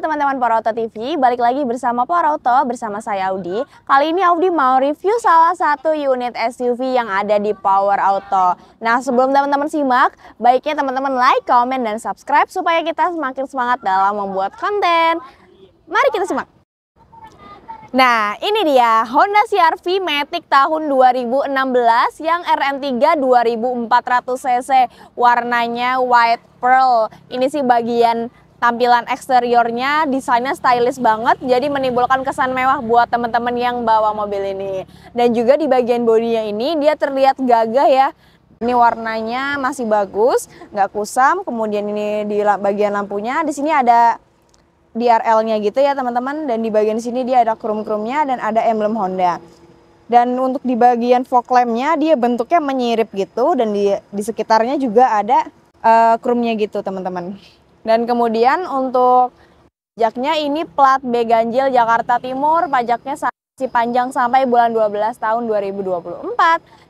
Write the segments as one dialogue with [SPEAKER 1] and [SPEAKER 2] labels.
[SPEAKER 1] teman teman-teman Poroto TV, balik lagi bersama Poroto bersama saya Audi. Kali ini Audi mau review salah satu unit SUV yang ada di Power Auto. Nah sebelum teman-teman simak, baiknya teman-teman like, comment dan subscribe supaya kita semakin semangat dalam membuat konten. Mari kita simak. Nah, ini dia Honda CR-V Matic tahun 2016 yang RM3 2400cc, warnanya white pearl. Ini sih bagian tampilan eksteriornya desainnya stylish banget jadi menimbulkan kesan mewah buat teman-teman yang bawa mobil ini dan juga di bagian bodinya ini dia terlihat gagah ya ini warnanya masih bagus nggak kusam kemudian ini di bagian lampunya di sini ada DRL-nya gitu ya teman-teman dan di bagian sini dia ada krum-krumnya dan ada emblem Honda dan untuk di bagian fog lampnya dia bentuknya menyirip gitu dan di, di sekitarnya juga ada uh, krumnya gitu teman-teman dan kemudian untuk pajaknya ini plat B ganjil Jakarta Timur, pajaknya masih panjang sampai bulan 12 tahun 2024.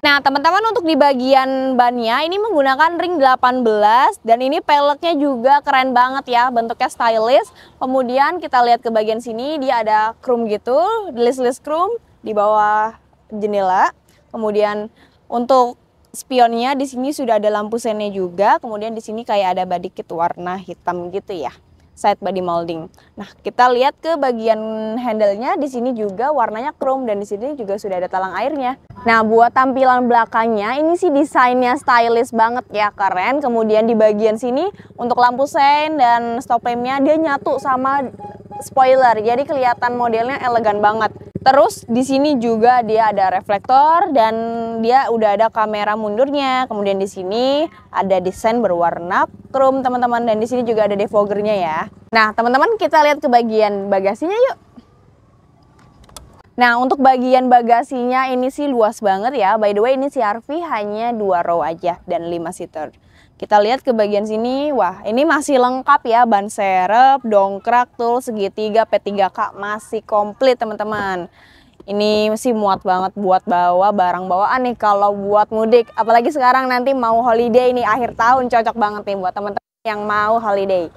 [SPEAKER 1] Nah, teman-teman untuk di bagian bannya ini menggunakan ring 18 dan ini peleknya juga keren banget ya, bentuknya stylish. Kemudian kita lihat ke bagian sini dia ada chrome gitu, list-list chrome di bawah jendela. Kemudian untuk spionnya di sini sudah ada lampu sennya juga, kemudian di sini kayak ada body kit warna hitam gitu ya. Side body molding. Nah, kita lihat ke bagian handlenya di sini juga warnanya chrome dan di sini juga sudah ada talang airnya. Nah, buat tampilan belakangnya ini sih desainnya stylish banget ya, keren. Kemudian di bagian sini untuk lampu sen dan stop lampnya dia nyatu sama spoiler. Jadi kelihatan modelnya elegan banget. Terus di sini juga dia ada reflektor dan dia udah ada kamera mundurnya. Kemudian di sini ada desain berwarna chrome teman-teman dan di sini juga ada defoggernya ya. Nah teman-teman kita lihat ke bagian bagasinya yuk. Nah untuk bagian bagasinya ini sih luas banget ya. By the way ini CRV hanya dua row aja dan 5 seater. Kita lihat ke bagian sini, wah ini masih lengkap ya, ban serep, dongkrak, tool, segitiga, P3K masih komplit teman-teman. Ini masih muat banget buat bawa barang bawaan nih kalau buat mudik. Apalagi sekarang nanti mau holiday nih akhir tahun cocok banget nih buat teman-teman yang mau holiday.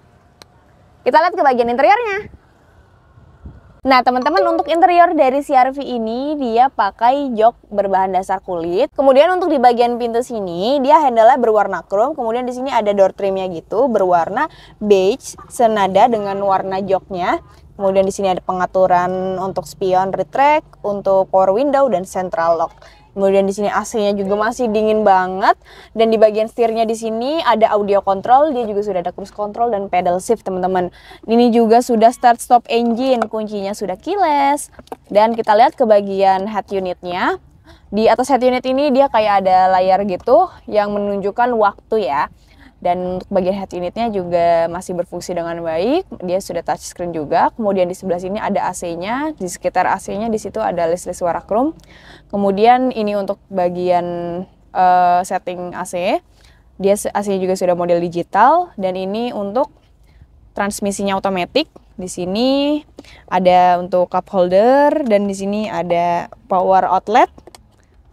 [SPEAKER 1] Kita lihat ke bagian interiornya. Nah, teman-teman untuk interior dari CRV ini dia pakai jok berbahan dasar kulit. Kemudian untuk di bagian pintu sini dia handle-nya berwarna chrome, kemudian di sini ada door trimnya gitu berwarna beige senada dengan warna joknya. Kemudian di sini ada pengaturan untuk spion retract, untuk power window dan central lock. Kemudian di sini AC-nya juga masih dingin banget dan di bagian setirnya di sini ada audio control, dia juga sudah ada cruise control dan pedal shift, teman-teman. Ini juga sudah start stop engine, kuncinya sudah keyless. Dan kita lihat ke bagian head unitnya. Di atas head unit ini dia kayak ada layar gitu yang menunjukkan waktu ya dan untuk bagian head unitnya juga masih berfungsi dengan baik dia sudah touch screen juga kemudian di sebelah sini ada AC-nya di sekitar AC-nya di situ ada list-list suara chrome kemudian ini untuk bagian uh, setting AC dia AC-nya juga sudah model digital dan ini untuk transmisinya otomatis di sini ada untuk cup holder dan di sini ada power outlet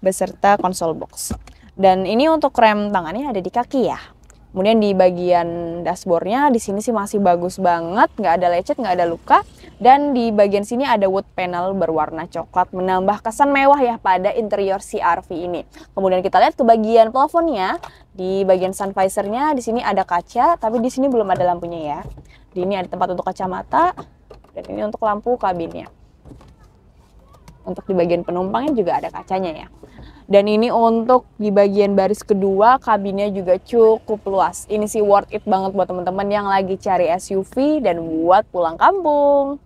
[SPEAKER 1] beserta console box. Dan ini untuk rem tangannya ada di kaki ya. Kemudian di bagian dashboardnya di sini sih masih bagus banget, nggak ada lecet, nggak ada luka. Dan di bagian sini ada wood panel berwarna coklat menambah kesan mewah ya pada interior CRV ini. Kemudian kita lihat ke bagian plafonnya, di bagian sun visornya di sini ada kaca, tapi di sini belum ada lampunya ya. Di ini ada tempat untuk kacamata dan ini untuk lampu kabinnya. Untuk di bagian penumpangnya juga ada kacanya ya. Dan ini untuk di bagian baris kedua kabinnya juga cukup luas. Ini sih worth it banget buat teman-teman yang lagi cari SUV dan buat pulang kampung.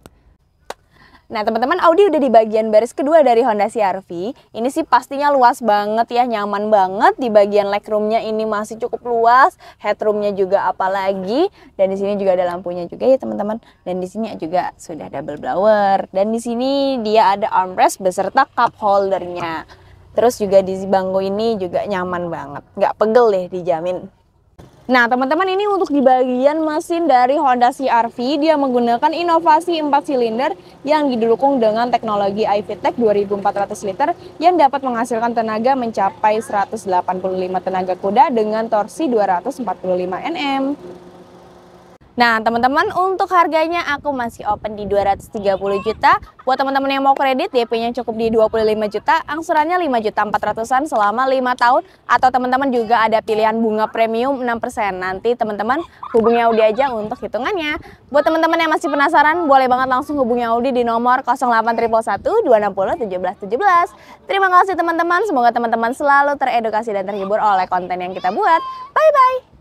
[SPEAKER 1] Nah teman-teman Audi udah di bagian baris kedua dari Honda CR-V Ini sih pastinya luas banget ya, nyaman banget Di bagian legroomnya ini masih cukup luas Headroomnya juga apalagi Dan di sini juga ada lampunya juga ya teman-teman Dan di sini juga sudah double blower Dan di sini dia ada armrest beserta cup holdernya Terus juga di bangku ini juga nyaman banget Nggak pegel deh dijamin Nah, teman-teman ini untuk di bagian mesin dari Honda CR-V, dia menggunakan inovasi 4 silinder yang didukung dengan teknologi iVTEC 2400 liter yang dapat menghasilkan tenaga mencapai 185 tenaga kuda dengan torsi 245 Nm. Nah, teman-teman, untuk harganya aku masih open di 230 juta. Buat teman-teman yang mau kredit, DP-nya cukup di 25 juta, angsurannya 5 juta 400-an selama 5 tahun. Atau teman-teman juga ada pilihan bunga premium 6%. Nanti teman-teman hubungi Audi aja untuk hitungannya. Buat teman-teman yang masih penasaran, boleh banget langsung hubungi Audi di nomor 08111 260 Terima kasih teman-teman, semoga teman-teman selalu teredukasi dan terhibur oleh konten yang kita buat. Bye-bye!